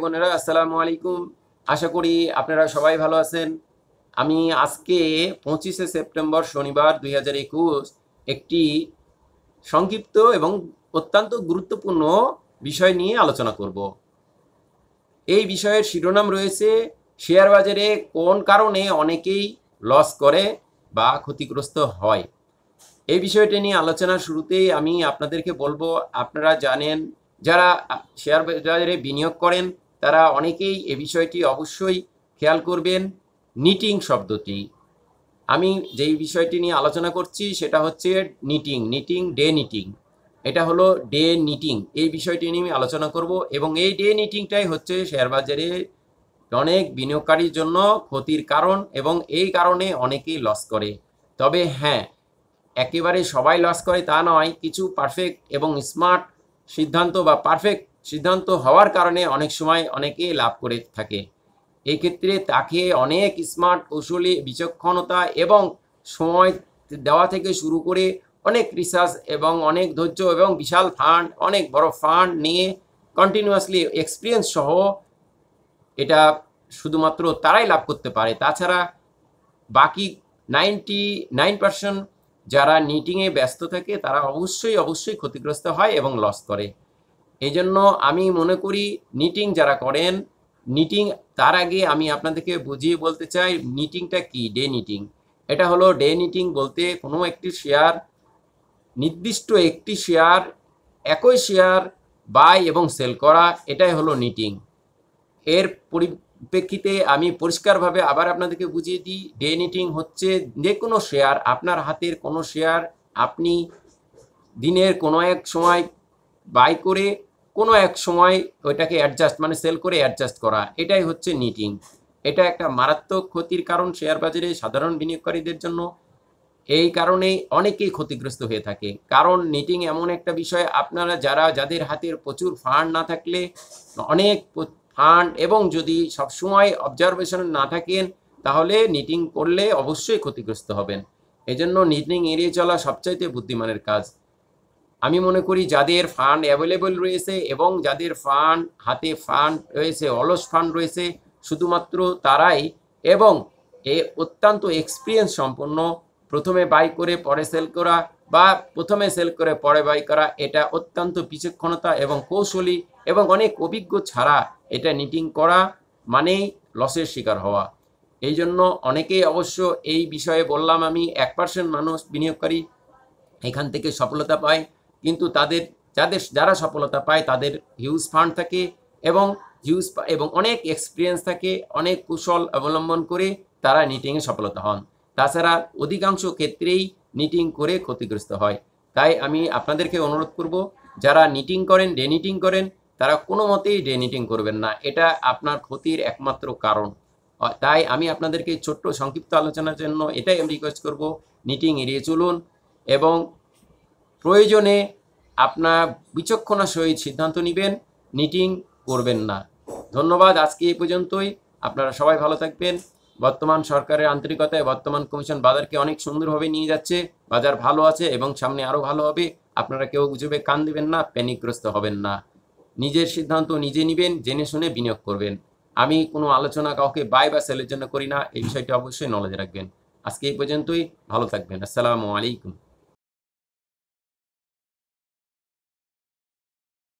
বোনেরা আসসালামু আলাইকুম আশা করি আপনারা সবাই ভালো আছেন আমি আজকে পঁচিশে সেপ্টেম্বর শনিবার দুই একটি সংক্ষিপ্ত এবং অত্যন্ত গুরুত্বপূর্ণ বিষয় নিয়ে আলোচনা করব এই বিষয়ের শিরোনাম রয়েছে শেয়ার বাজারে কোন কারণে অনেকেই লস করে বা ক্ষতিগ্রস্ত হয় এই বিষয়টি নিয়ে আলোচনার শুরুতেই আমি আপনাদেরকে বলবো আপনারা জানেন যারা শেয়ার বাজারে বিনিয়োগ করেন তারা অনেকেই এ বিষয়টি অবশ্যই খেয়াল করবেন নিটিং শব্দটি আমি যেই বিষয়টি নিয়ে আলোচনা করছি সেটা হচ্ছে নিটিং নিটিং ডে নিটিং এটা হলো ডে নিটিং এই বিষয়টি নিয়ে আমি আলোচনা করব এবং এই ডে নিটিংটাই হচ্ছে শেয়ার বাজারে অনেক বিনিয়োগকারীর জন্য ক্ষতির কারণ এবং এই কারণে অনেকেই লস করে তবে হ্যাঁ একেবারে সবাই লস করে তা নয় কিছু পারফেক্ট এবং স্মার্ট সিদ্ধান্ত বা পারফেক্ট সিদ্ধান্ত হওয়ার কারণে অনেক সময় অনেকে লাভ করে থাকে এই ক্ষেত্রে তাকে অনেক স্মার্ট কৌশলী বিচক্ষণতা এবং সময় দেওয়া থেকে শুরু করে অনেক রিসার্চ এবং অনেক ধৈর্য এবং বিশাল ফান্ড অনেক বড় ফান্ড নিয়ে কন্টিনিউয়াসলি এক্সপিরিয়েন্স সহ এটা শুধুমাত্র তারাই লাভ করতে পারে তাছাড়া বাকি নাইনটি নাইন পার্সেন্ট যারা নিটিংয়ে ব্যস্ত থাকে তারা অবশ্যই অবশ্যই ক্ষতিগ্রস্ত হয় এবং লস করে এই জন্য আমি মনে করি নিটিং যারা করেন নিটিং তার আগে আমি আপনাদেরকে বুঝিয়ে বলতে চাই নিটিংটা কি ডে নিটিং এটা হলো ডে নিটিং বলতে কোনো একটি শেয়ার নির্দিষ্ট একটি শেয়ার একই শেয়ার বাই এবং সেল করা এটাই হলো নিটিং এর পরি প্রেক্ষিতে আমি পরিষ্কারভাবে আবার আপনাদেরকে বুঝিয়ে দিই ডে নিটিং হচ্ছে যে কোনো শেয়ার আপনার হাতের কোনো শেয়ার আপনি দিনের কোনো এক সময় বাই করে কোনো এক সময় ওইটাকে অ্যাডজাস্ট মানে সেল করে অ্যাডজাস্ট করা এটাই হচ্ছে নিটিং এটা একটা মারাত্মক ক্ষতির কারণ শেয়ার বাজারে সাধারণ বিনিয়োগকারীদের জন্য এই কারণে অনেকেই ক্ষতিগ্রস্ত হয়ে থাকে কারণ নিটিং এমন একটা বিষয় আপনারা যারা যাদের হাতের প্রচুর ফান্ড না থাকলে অনেক ফান্ড এবং যদি সবসময় অবজারভেশনে না থাকেন তাহলে নিটিং করলে অবশ্যই ক্ষতিগ্রস্ত হবেন এজন্য নিটিং এড়িয়ে চলা সবচাইতে বুদ্ধিমানের কাজ আমি মনে করি যাদের ফান্ড অ্যাভেলেবল রয়েছে এবং যাদের ফান্ড হাতে ফান্ড রয়েছে অলস ফান্ড রয়েছে শুধুমাত্র তারাই এবং এ অত্যন্ত এক্সপিরিয়েন্স সম্পন্ন প্রথমে বাই করে পরে সেল করা বা প্রথমে সেল করে পরে বাই করা এটা অত্যন্ত বিচক্ষণতা এবং কৌশলী এবং অনেক অভিজ্ঞ ছাড়া এটা নিটিং করা মানেই লসের শিকার হওয়া এই জন্য অনেকেই অবশ্য এই বিষয়ে বললাম আমি এক পার্সেন্ট মানুষ বিনিয়োগকারী এখান থেকে সফলতা পায় কিন্তু তাদের যাদের যারা সফলতা পায় তাদের হিউজ ফান্ড থাকে এবং হিউজ এবং অনেক এক্সপিরিয়েন্স থাকে অনেক কুশল অবলম্বন করে তারা নিটিংয়ে সফলতা হন তাছাড়া অধিকাংশ ক্ষেত্রেই নিটিং করে ক্ষতিগ্রস্ত হয় তাই আমি আপনাদেরকে অনুরোধ করব যারা নিটিং করেন ডে নিটিং করেন তারা কোনো মতেই ডে নিটিং করবেন না এটা আপনার ক্ষতির একমাত্র কারণ তাই আমি আপনাদেরকে ছোট্ট সংক্ষিপ্ত আলোচনার জন্য এটাই আমি রিকোয়েস্ট করব নিটিং এড়িয়ে চলুন এবং প্রয়োজনে আপনার বিচক্ষণা সহিত সিদ্ধান্ত নেবেন নিটিং করবেন না ধন্যবাদ আজকে এই পর্যন্তই আপনারা সবাই ভালো থাকবেন বর্তমান সরকারের আন্তরিকতায় বর্তমান কমিশন বাজারকে অনেক সুন্দরভাবে নিয়ে যাচ্ছে বাজার ভালো আছে এবং সামনে আরও ভালো হবে আপনারা কেউ গুজবে কান দিবেন না প্যানিকগ্রস্ত হবেন না নিজের সিদ্ধান্ত নিজে নিবেন জেনে শুনে বিনিয়োগ করবেন আমি কোনো আলোচনা কাউকে বাই বা সেলের জন্য করি না এই বিষয়টি অবশ্যই নলেজ রাখবেন আজকে এই পর্যন্তই ভালো থাকবেন আসসালামু আলাইকুম